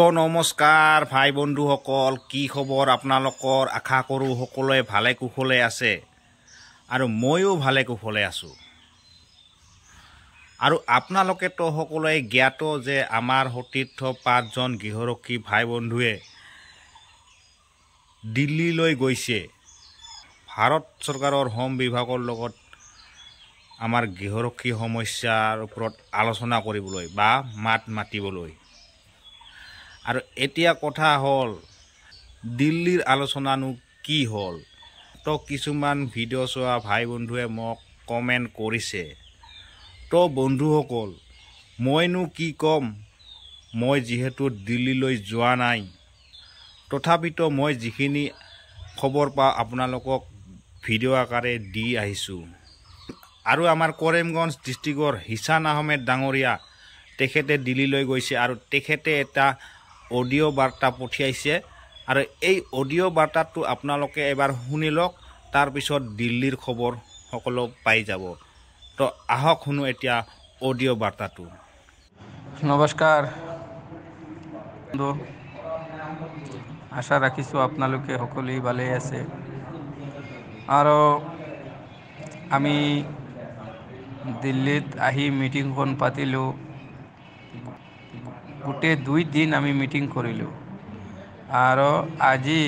তো নমস্কাৰ ভাই বন্ধুসকল কি খবৰ আপোনালোকৰ আশা কৰোঁ সকলোৱে ভালে কুশলে আছে আৰু ময়ো ভালে কুশলে আছোঁ আৰু আপোনালোকেতো সকলোৱে জ্ঞাত যে আমাৰ সতীৰ্থ পাঁচজন গৃহৰক্ষী ভাই বন্ধুৱে দিল্লীলৈ গৈছে ভাৰত চৰকাৰৰ হোম বিভাগৰ লগত আমাৰ গৃহৰক্ষী সমস্যাৰ ওপৰত আলোচনা কৰিবলৈ বা মাত মাতিবলৈ আৰু এতিয়া কথা হ'ল দিল্লীৰ আলোচনানো কি হ'ল তো কিছুমান ভিডিঅ' চোৱা ভাই বন্ধুৱে মোক কমেণ্ট কৰিছে তো বন্ধুসকল মইনো কি ক'ম মই যিহেতু দিল্লীলৈ যোৱা নাই তথাপিতো মই যিখিনি খবৰ পাওঁ আপোনালোকক ভিডিঅ' আকাৰে দি আহিছোঁ আৰু আমাৰ কৰিমগঞ্জ ডিষ্ট্ৰিক্টৰ হিচান আহমেদ ডাঙৰীয়া তেখেতে দিল্লীলৈ গৈছে আৰু তেখেতে এটা অডিঅ' বাৰ্তা পঠিয়াইছে আৰু এই অডিঅ' বাৰ্তাটো আপোনালোকে এবাৰ শুনি লওক তাৰপিছত দিল্লীৰ খবৰ সকলো পাই যাব তো আহক শুনো এতিয়া অডিঅ' বাৰ্তাটো নমস্কাৰ আশা ৰাখিছোঁ আপোনালোকে সকলোৱে ভালেই আছে আৰু আমি দিল্লীত আহি মিটিংখন পাতিলোঁ গোটেই দুই দিন আমি মিটিং কৰিলোঁ আৰু আজি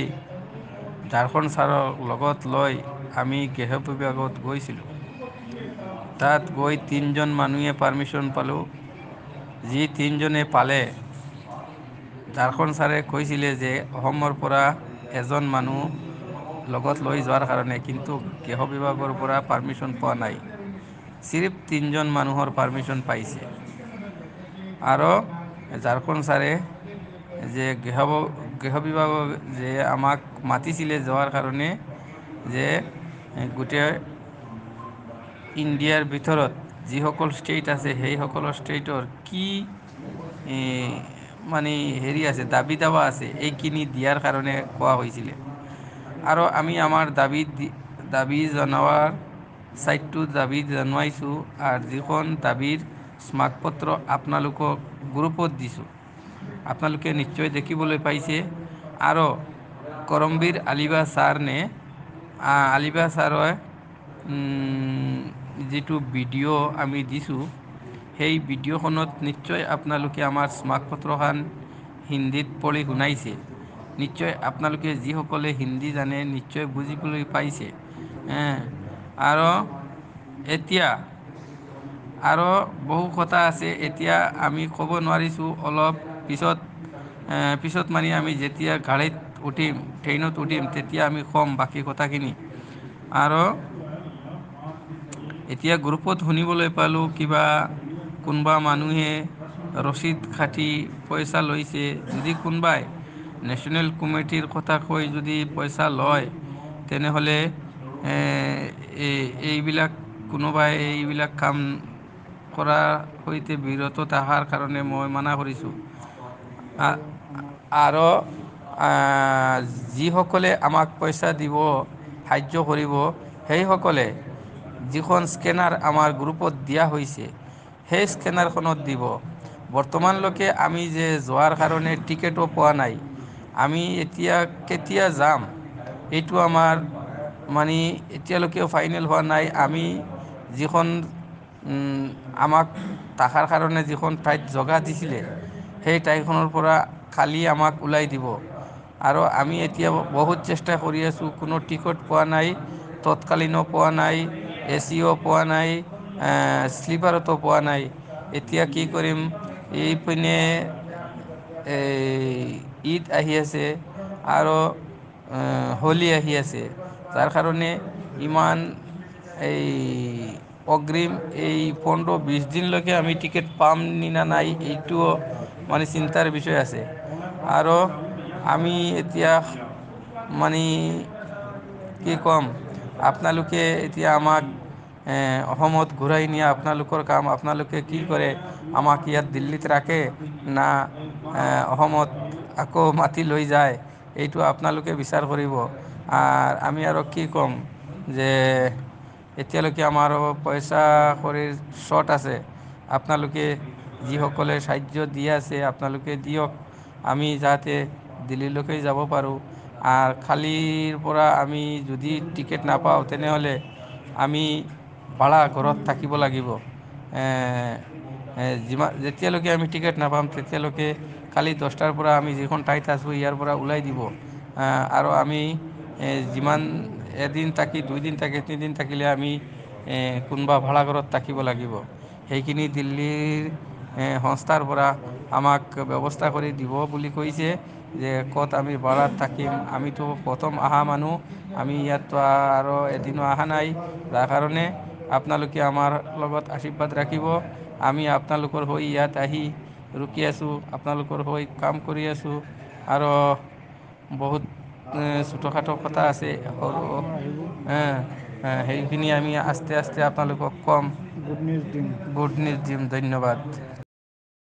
ঝাৰখণ্ড সার লগত লৈ আমি গৃহ বিভাগত গৈছিলোঁ তাত গৈ তিনিজন মানুহে পাৰ্মিশ্যন পালোঁ যি তিনিজনে পালে ঝাৰখণ্ড ছাৰে কৈছিলে যে অসমৰ পৰা এজন মানুহ লগত লৈ যোৱাৰ কাৰণে কিন্তু গৃহ বিভাগৰ পৰা পাৰ্মিশ্যন পোৱা নাই চিৰিফ তিনিজন মানুহৰ পাৰ্মিশ্যন পাইছে আৰু ঝাড়খণ্ড স্যারে যে গৃহ বিভাগ যে আমাক মাতিছিলে যাওয়ার কারণে যে গোটেই ইণ্ডিয়াৰ ভিতৰত যিসকল ষ্টেট আছে সকল ষ্টেটৰ কি মানে হেৰি আছে দাবী দাবা আছে এইখিনি দিয়াৰ কাৰণে কোৱা হৈছিলে আৰু আমি আমাৰ দাবি দাবী জনোৱাৰ চাইটটো দাবী জনোৱাইছোঁ আৰু যিখন দাবীৰ স্মাকপত্ৰ আপোনালোকক গ্ৰুপত দিছোঁ আপোনালোকে নিশ্চয় দেখিবলৈ পাইছে আৰু কৰমবীৰ আলিবা ছাৰনে আলিবা ছাৰৰ যিটো ভিডিঅ' আমি দিছোঁ সেই ভিডিঅ'খনত নিশ্চয় আপোনালোকে আমাৰ স্মাক পত্ৰখন হিন্দীত পঢ়ি শুনাইছে নিশ্চয় আপোনালোকে যিসকলে হিন্দী জানে নিশ্চয় বুজিবলৈ পাইছে আৰু এতিয়া আৰু বহু কথা আছে এতিয়া আমি ক'ব নোৱাৰিছোঁ অলপ পিছত পিছত মানে আমি যেতিয়া গাড়ীত উঠিম ট্ৰেইনত উঠিম তেতিয়া আমি ক'ম বাকী কথাখিনি আৰু এতিয়া গ্ৰুপত শুনিবলৈ পালোঁ কিবা কোনোবা মানুহে ৰচিদ কাটি পইচা লৈছে যদি কোনোবাই নেশ্যনেল কমিটিৰ কথা কৈ যদি পইচা লয় তেনেহ'লে এইবিলাক কোনোবাই এইবিলাক কাম কৰাৰ সৈতে বিৰত থকাৰ কাৰণে মই মানা কৰিছোঁ আৰু যিসকলে আমাক পইচা দিব সাহাৰ্য কৰিব সেইসকলে যিখন স্কেনাৰ আমাৰ গ্ৰুপত দিয়া হৈছে সেই স্কেনাৰখনত দিব বৰ্তমানলৈকে আমি যে যোৱাৰ কাৰণে টিকেটো পোৱা নাই আমি এতিয়া কেতিয়া যাম এইটো আমাৰ মানে এতিয়ালৈকে ফাইনেল হোৱা নাই আমি যিখন আমাক থাকাৰ কাৰণে যিখন ঠাইত জগা দিছিলে সেই ঠাইখনৰ পৰা খালি আমাক ওলাই দিব আৰু আমি এতিয়া বহুত চেষ্টা কৰি আছোঁ কোনো টিকট পোৱা নাই তৎকালীনো পোৱা নাই এ চিও পোৱা নাই শ্লিপাৰতো পোৱা নাই এতিয়া কি কৰিম এইপিনে এই ঈদ আহি আছে আৰু হোলী আহি আছে তাৰ কাৰণে ইমান এই অগ্রিম এই পনেরো বিশ দিন লোকে আমি টিকিট পাম নি না নাই এইটুও মানে চিন্তার বিষয় আছে আৰু আমি এতিয়া মানে কি কম আপোনালোকে এতিয়া আমাক অসমত ঘূৰাই নিয়া আপোনালোকৰ কাম আপোনালোকে কি কৰে আমাক ইয়াত দিল্লীত ৰাখে না অসমত আকৌ মাতি লৈ যায় এইটো আপোনালোকে বিচাৰ কৰিব আমি আৰু কি ক'ম যে এতিয়ালৈকে আমাৰ পইচা খৰিৰ শ্বৰ্ট আছে আপোনালোকে যিসকলে সাহাৰ্য দি আছে আপোনালোকে দিয়ক আমি যাতে দিল্লীলৈকে যাব পাৰোঁ আৰু খালীৰ পৰা আমি যদি টিকেট নাপাওঁ তেনেহ'লে আমি ভাড়া ঘৰত থাকিব লাগিব যিমান যেতিয়ালৈকে আমি টিকেট নাপাম তেতিয়ালৈকে কালি দহটাৰ পৰা আমি যিখন ঠাইত আছোঁ ইয়াৰ পৰা ওলাই দিব আৰু আমি যিমান এদিন থাকি দুইদিন থাকি তিনিদিন থাকিলে আমি কোনোবা ভাড়াঘৰত থাকিব লাগিব সেইখিনি দিল্লীৰ সংস্থাৰ পৰা আমাক ব্যৱস্থা কৰি দিব বুলি কৈছে যে ক'ত আমি ভাড়াত থাকিম আমিতো প্ৰথম অহা মানুহ আমি ইয়াত আৰু এদিনো অহা নাই যাৰ কাৰণে আপোনালোকে আমাৰ লগত আশীৰ্বাদ ৰাখিব আমি আপোনালোকৰ হৈ ইয়াত আহি ৰুকি আছোঁ আপোনালোকৰ হৈ কাম কৰি আছোঁ আৰু বহুত ছোটোখাটো কথা আছে সৰু সেইখিনি আমি আস্তে আস্তে আপোনালোকক ক'ম গুড নিউজ দিম গুড নিউজ দিম ধন্যবাদ